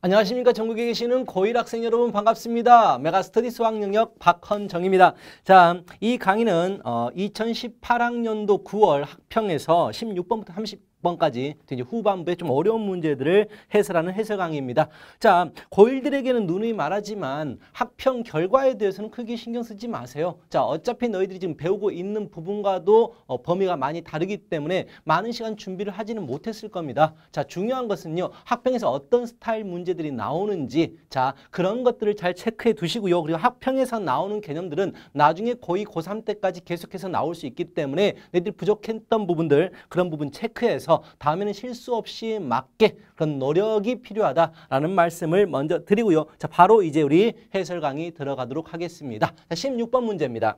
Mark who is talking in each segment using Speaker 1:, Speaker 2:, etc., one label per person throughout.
Speaker 1: 안녕하십니까 전국에 계시는 고일 학생 여러분 반갑습니다 메가스터디 수학 영역 박헌정입니다 자이 강의는 어, 2018학년도 9월 학평에서 16번부터 30 번까지 이제 후반부에 좀 어려운 문제들을 해설하는 해설 강의입니다. 자, 고일들에게는 누누이 말하지만 학평 결과에 대해서는 크게 신경 쓰지 마세요. 자, 어차피 너희들이 지금 배우고 있는 부분과도 어, 범위가 많이 다르기 때문에 많은 시간 준비를 하지는 못했을 겁니다. 자, 중요한 것은요. 학평에서 어떤 스타일 문제들이 나오는지 자, 그런 것들을 잘 체크해 두시고요. 그리고 학평에서 나오는 개념들은 나중에 고2, 고3 때까지 계속해서 나올 수 있기 때문에 너희들이 부족했던 부분들 그런 부분 체크해서 위해서 다음에는 실수 없이 맞게 그런 노력이 필요하다라는 말씀을 먼저 드리고요. 자, 바로 이제 우리 해설 강의 들어가도록 하겠습니다. 자, 16번 문제입니다.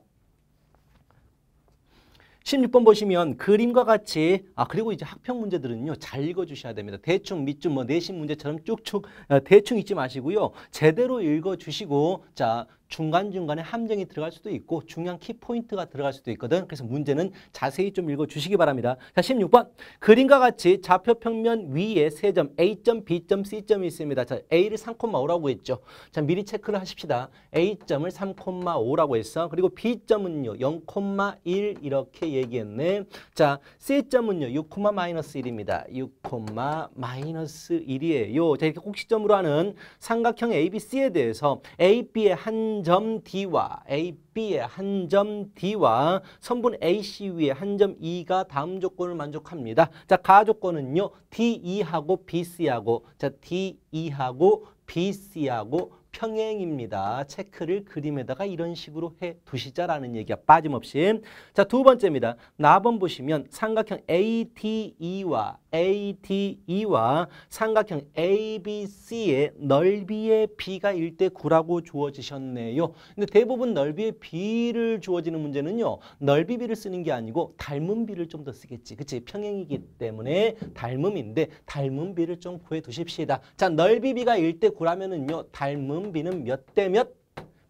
Speaker 1: 16번 보시면 그림과 같이 아 그리고 이제 학평 문제들은요 잘 읽어주셔야 됩니다. 대충 밑줄 뭐 내신 문제처럼 쭉쭉 어, 대충 읽지 마시고요 제대로 읽어주시고 자 중간중간에 함정이 들어갈 수도 있고 중요한 키포인트가 들어갈 수도 있거든. 그래서 문제는 자세히 좀 읽어주시기 바랍니다. 자, 16번. 그림과 같이 좌표 평면 위에 세 점 A점, B점, C점이 있습니다. 자, A를 3,5라고 했죠. 자, 미리 체크를 하십시다. A점을 3,5라고 했어. 그리고 B점은요. 0,1 이렇게 얘기했네. 자, C점은요. 6,-1입니다. 6,-1이에요. 자, 이렇게 꼭시점으로 하는 삼각형 ABC에 대해서 AB의 한 한점 D와 AB의 한 점 D와 선분 AC 위에 한점 E가 다음 조건을 만족합니다. 자, 가 조건은요. DE하고 BC하고 자, DE하고 BC하고 평행입니다. 체크를 그림에다가 이런 식으로 해 두시자라는 얘기가 빠짐없이. 자, 두 번째입니다. 나번 보시면 삼각형 ADE와 ADE와 삼각형 ABC의 넓이의 B가 1대 9라고 주어지셨네요. 근데 대부분 넓이의 B를 주어지는 문제는요. 넓이 B를 쓰는 게 아니고 닮은 B를 좀 더 쓰겠지. 그치? 평행이기 때문에 닮음인데 닮은 B를 좀 구해 두십시다. 자, 넓이 B가 1대 9라면은요. 닮은 B는 몇 대 몇?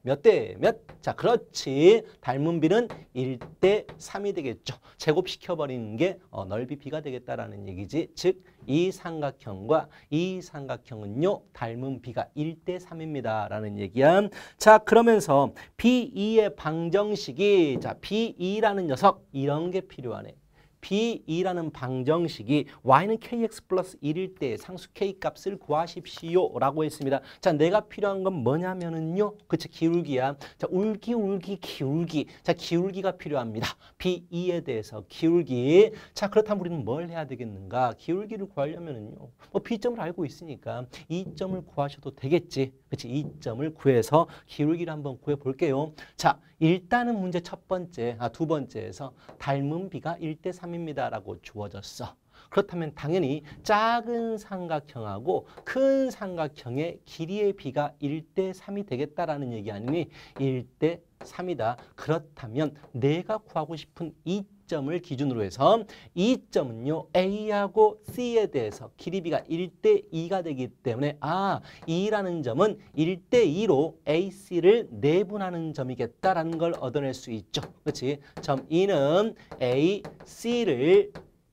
Speaker 1: 몇대 몇? 자, 그렇지. 닮은 비는 1대 3이 되겠죠. 제곱시켜버리는 게 어, 넓이 비가 되겠다라는 얘기지. 즉, 이 삼각형과 이 삼각형은요. 닮은 비가 1대 3입니다. 라는 얘기야. 자, 그러면서 B2의 방정식이 자, B2라는 녀석 이런 게 필요하네. B2라는 방정식이 y는 kx 플러스 1일 때 상수 k값을 구하십시오 라고 했습니다. 자 내가 필요한 건 뭐냐면은요. 그쵸 기울기야. 자 울기 울기 기울기. 자 기울기가 필요합니다. B2에 대해서 기울기. 자 그렇다면 우리는 뭘 해야 되겠는가. 기울기를 구하려면은요. 뭐 B점을 알고 있으니까 이점을 구하셔도 되겠지. 그치 이점을 구해서 기울기를 한번 구해볼게요. 자 일단은 문제 첫 번째 아 두 번째에서 닮은 비가 1대 3 3입니다라고 주어졌어. 그렇다면 당연히 작은 삼각형하고 큰 삼각형의 길이의 비가 1대 3이 되겠다라는 얘기 아니니 1대 3이다. 그렇다면 내가 구하고 싶은 이 점을 기준으로 해서 이 점은요 A하고 C에 대해서 길이비가 1대 2가 되기 때문에 아 2라는 점은 1대 2로 A, C를 내분하는 점이겠다라는 걸 얻어낼 수 있죠. 그렇지? 점 2는 A, C를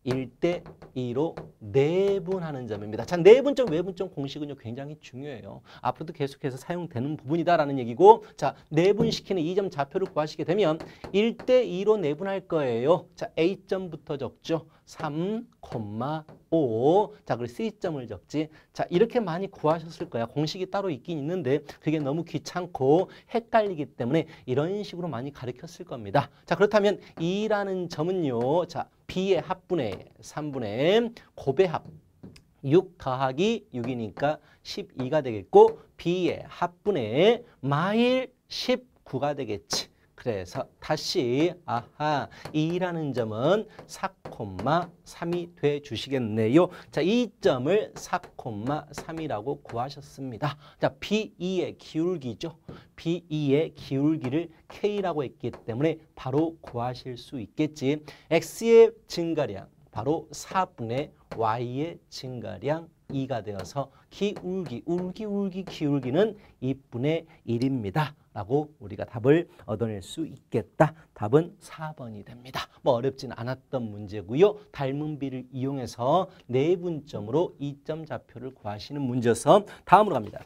Speaker 1: 1대2로 내분하는 점입니다. 자, 내분점, 외분점 공식은요, 굉장히 중요해요. 앞으로도 계속해서 사용되는 부분이다라는 얘기고, 자, 내분시키는 이 점 좌표를 구하시게 되면 1대2로 내분할 거예요. 자, A점부터 적죠. 3, 5. 자, 그리고 C점을 적지. 자, 이렇게 많이 구하셨을 거야. 공식이 따로 있긴 있는데 그게 너무 귀찮고 헷갈리기 때문에 이런 식으로 많이 가르쳤을 겁니다. 자, 그렇다면 2라는 점은요. 자, B의 합분의 3분의 고배합 6 더하기 6이니까 12가 되겠고 B의 합분의 마일 19가 되겠지. 그래서 네, 다시 아하 이라는 점은 4,3이 돼 주시겠네요. 자, 이 점을 4,3이라고 구하셨습니다. 자, B2의 기울기죠. B2의 기울기를 K라고 했기 때문에 바로 구하실 수 있겠지. X의 증가량 바로 4분의 Y의 증가량 이가 되어서 기울기, 울기, 울기, 기울기는 이분의일입니다 라고 우리가 답을 얻어낼 수 있겠다. 답은 사번이 됩니다. 뭐 어렵진 않았던 문제고요. 닮은비를 이용해서 내분점으로 네 이점 좌표를 구하시는 문제여서 다음으로 갑니다.